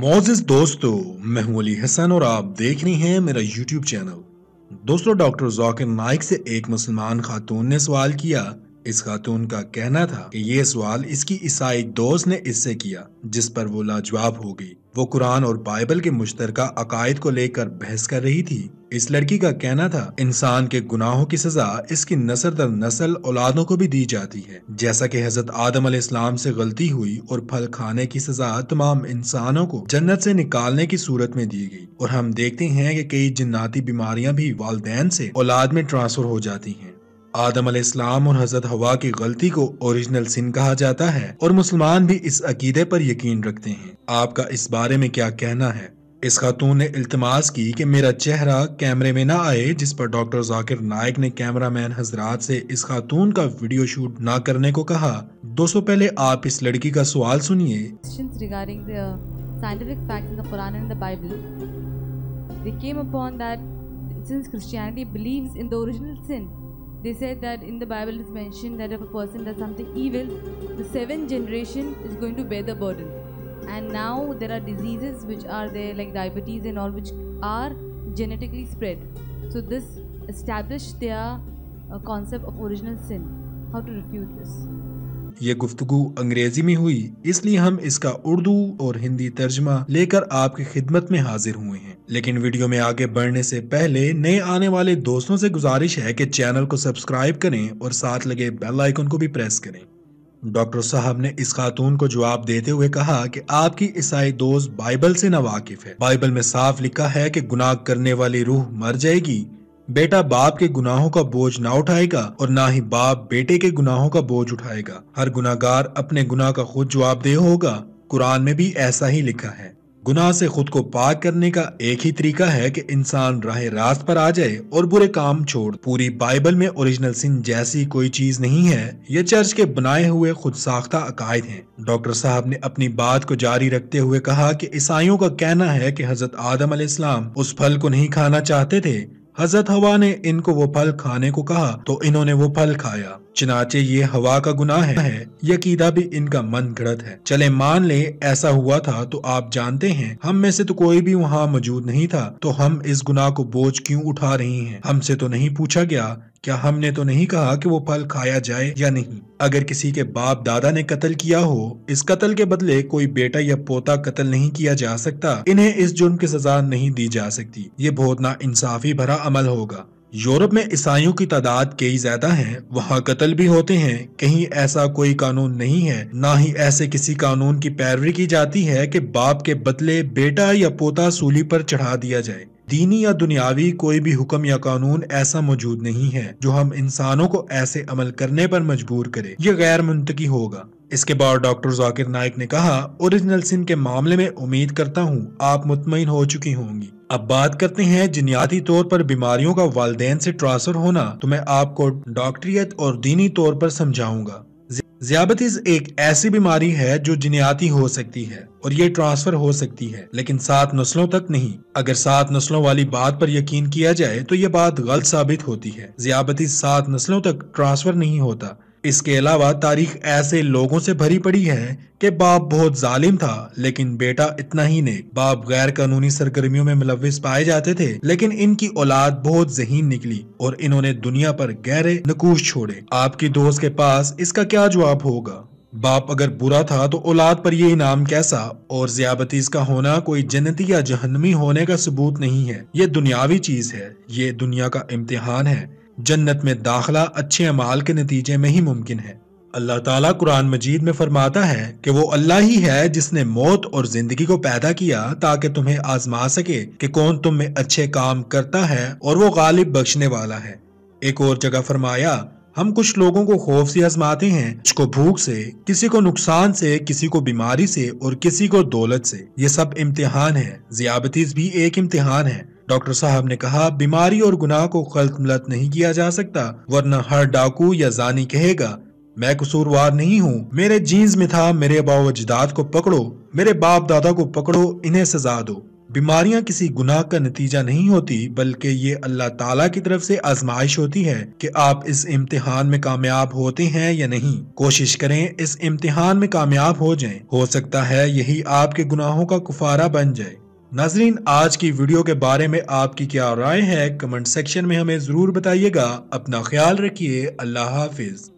Moses दोस्तों मैं हूं अली हसन और आप देख रहे हैं मेरा यूट्यूब चैनल दोस्तों डॉक्टर जाकिर नाइक से एक मुसलमान खातून ने सवाल किया इस खातून का कहना था कि ये सवाल इसकी ईसाई दोस्त ने इससे किया जिस पर वो लाजवाब हो गई वो कुरान और बाइबल के मुश्तर अकायद को लेकर बहस कर रही थी इस लड़की का कहना था इंसान के गुनाहों की सजा इसकी नसर दर नसल औलादों को भी दी जाती है जैसा कि हजरत आदम इस्लाम से गलती हुई और फल खाने की सजा तमाम इंसानों को जन्नत से निकालने की सूरत में दी गई और हम देखते हैं कि कई जिन्नाती बीमारियां भी वालदेन से औलाद में ट्रांसफर हो जाती हैं आदम अलैहिस्सलाम और हजरत हवा की गलती को ओरिजिनल सिन कहा जाता है और मुसलमान भी इस अकीदे पर यकीन रखते हैं आपका इस बारे में क्या कहना है इस खातून ने इल्तमास की कि मेरा चेहरा कैमरे में ना आए जिस पर डॉक्टर जाकिर नायक ने कैमरा मैन हजरात से इस खातून का वीडियो शूट ना करने को कहा दोस्तों पहले आप इस लड़की का सवाल सुनिए uh, since Christianity believes in the original sin, they said that in the Bible it's mentioned that if a person does something evil, the seventh generation is going to bear the burden. And now there are diseases which are there, like diabetes and all, which are genetically spread. So this established their uh, concept of original sin. How to refute this? ये गुफ्तु अंग्रेजी में हुई इसलिए हम इसका उर्दू और हिंदी तर्जमा लेकर आपकी खिदमत में हाजिर हुए हैं लेकिन वीडियो में आगे बढ़ने से पहले नए आने वाले दोस्तों से गुजारिश है कि चैनल को सब्सक्राइब करें और साथ लगे बेल आइकन को भी प्रेस करें डॉक्टर साहब ने इस खातून को जवाब देते हुए कहा कि आपकी ईसाई दोस्त बाइबल से ना वाकिफ है बाइबल में साफ लिखा है कि गुनाह करने वाली रूह मर जाएगी बेटा बाप के गुनाहों का बोझ ना उठाएगा और ना ही बाप बेटे के गुनाहों का बोझ उठाएगा हर गुनागार अपने गुनाह का खुद जवाबदेह होगा कुरान में भी ऐसा ही लिखा है गुनाह से खुद को पाक करने का एक ही तरीका है कि इंसान राह रास्त पर आ जाए और बुरे काम छोड़ पूरी बाइबल में ओरिजिनल सिंह जैसी कोई चीज नहीं है ये चर्च के बनाए हुए खुद साख्ता अकायद हैं। डॉक्टर साहब ने अपनी बात को जारी रखते हुए कहा कि ईसाइयों का कहना है कि हजरत आदम इस्लाम उस फल को नहीं खाना चाहते थे हजरत हवा ने इनको वो फल खाने को कहा तो इन्होंने वो फल खाया चनाचे ये हवा का गुनाह है यकीदा भी इनका मन गड़त है चले मान ले ऐसा हुआ था तो आप जानते हैं हम में से तो कोई भी वहाँ मौजूद नहीं था तो हम इस गुनाह को बोझ क्यों उठा रही हैं हमसे तो नहीं पूछा गया क्या हमने तो नहीं कहा कि वो फल खाया जाए या नहीं अगर किसी के बाप दादा ने कत्ल किया हो इस कत्ल के बदले कोई बेटा या पोता कत्ल नहीं किया जा सकता इन्हें इस जुर्म की सजा नहीं दी जा सकती ये बहुत ना इंसाफी भरा अमल होगा यूरोप में ईसाइयों की तादाद कई ज्यादा है वहाँ कत्ल भी होते हैं कहीं ऐसा कोई कानून नहीं है ना ही ऐसे किसी कानून की पैरवी की जाती है कि बाप के बदले बेटा या पोता सूली पर चढ़ा दिया जाए दीनी या दुनियावी कोई भी हुक्म या कानून ऐसा मौजूद नहीं है जो हम इंसानों को ऐसे अमल करने पर मजबूर करे ये गैर मुंतकी होगा इसके बाद डॉक्टर जाकिर नायक ने कहा ओरिजिनल सिंह के मामले में उम्मीद करता हूँ आप मुतमिन हो चुकी होंगी अब बात करते हैं जिनियाती तौर पर बीमारियों का वालदेन से ट्रांसफर होना तो मैं आपको डॉक्टरियत और दीनी तौर पर समझाऊंगा जियाबतीस एक ऐसी बीमारी है जो जिनियाती हो सकती है और ये ट्रांसफर हो सकती है लेकिन सात नस्लों तक नहीं अगर सात नस्लों वाली बात पर यकीन किया जाए तो ये बात गलत साबित होती है जियाबतीस सात नस्लों तक ट्रांसफर नहीं होता इसके अलावा तारीख ऐसे लोगों से भरी पड़ी है कि बाप बहुत जालिम था लेकिन बेटा इतना ही ने बाप गैर कानूनी सरगर्मियों में मुलविस पाए जाते थे लेकिन इनकी औलाद बहुत जहीन निकली और इन्होंने दुनिया पर गहरे नकूश छोड़े आपकी दोस्त के पास इसका क्या जवाब होगा बाप अगर बुरा था तो औलाद पर यह इनाम कैसा और जियाबतीस का होना कोई जन्नती या जहनमी होने का सबूत नहीं है ये दुनियावी चीज है ये दुनिया का इम्तिहान है जन्नत में दाखला अच्छे अमाल के नतीजे में ही मुमकिन है अल्लाह ताला कुरान मजीद में फरमाता है कि वो अल्लाह ही है जिसने मौत और जिंदगी को पैदा किया ताकि तुम्हें आजमा सके कि कौन तुम में अच्छे काम करता है और वो गालिब बख्शने वाला है एक और जगह फरमाया हम कुछ लोगों को खौफ से आजमाते हैं कुछ को भूख से किसी को नुकसान से किसी को बीमारी से और किसी को दौलत से ये सब इम्तिहान है जियाबतीस भी एक इम्तिहान है डॉक्टर साहब ने कहा बीमारी और गुनाह को गलत मलत नहीं किया जा सकता वरना हर डाकू या जानी कहेगा मैं कसूरवार नहीं हूँ मेरे जीन्स में था मेरे बाबा अजदाद को पकड़ो मेरे बाप दादा को पकड़ो इन्हें सजा दो बीमारियां किसी गुनाह का नतीजा नहीं होती बल्कि ये अल्लाह ताला की तरफ से आजमाइश होती है कि आप इस इम्तिहान में कामयाब होते हैं या नहीं कोशिश करें इस इम्तिहान में कामयाब हो जाएं। हो सकता है यही आपके गुनाहों का कुफारा बन जाए नाजरीन आज की वीडियो के बारे में आपकी क्या राय है कमेंट सेक्शन में हमें ज़रूर बताइएगा अपना ख्याल रखिए अल्लाह हाफिज़